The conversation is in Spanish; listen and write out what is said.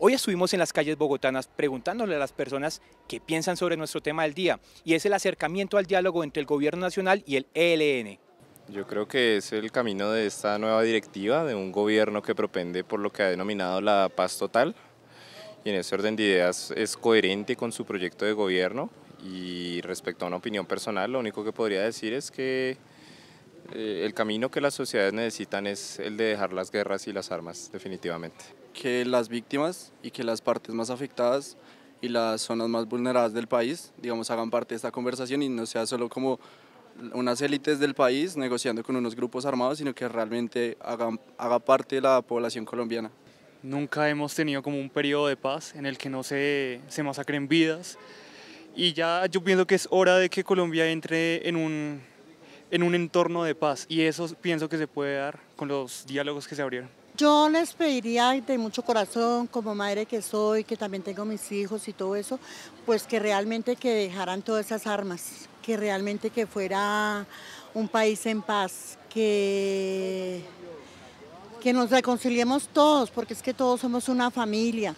Hoy estuvimos en las calles bogotanas preguntándole a las personas qué piensan sobre nuestro tema del día y es el acercamiento al diálogo entre el gobierno nacional y el ELN. Yo creo que es el camino de esta nueva directiva, de un gobierno que propende por lo que ha denominado la paz total y en ese orden de ideas es coherente con su proyecto de gobierno y respecto a una opinión personal lo único que podría decir es que eh, el camino que las sociedades necesitan es el de dejar las guerras y las armas, definitivamente. Que las víctimas y que las partes más afectadas y las zonas más vulneradas del país, digamos, hagan parte de esta conversación y no sea solo como unas élites del país negociando con unos grupos armados, sino que realmente hagan, haga parte de la población colombiana. Nunca hemos tenido como un periodo de paz en el que no se, se masacren vidas y ya yo pienso que es hora de que Colombia entre en un en un entorno de paz y eso pienso que se puede dar con los diálogos que se abrieron. Yo les pediría de mucho corazón, como madre que soy, que también tengo mis hijos y todo eso, pues que realmente que dejaran todas esas armas, que realmente que fuera un país en paz, que, que nos reconciliemos todos, porque es que todos somos una familia.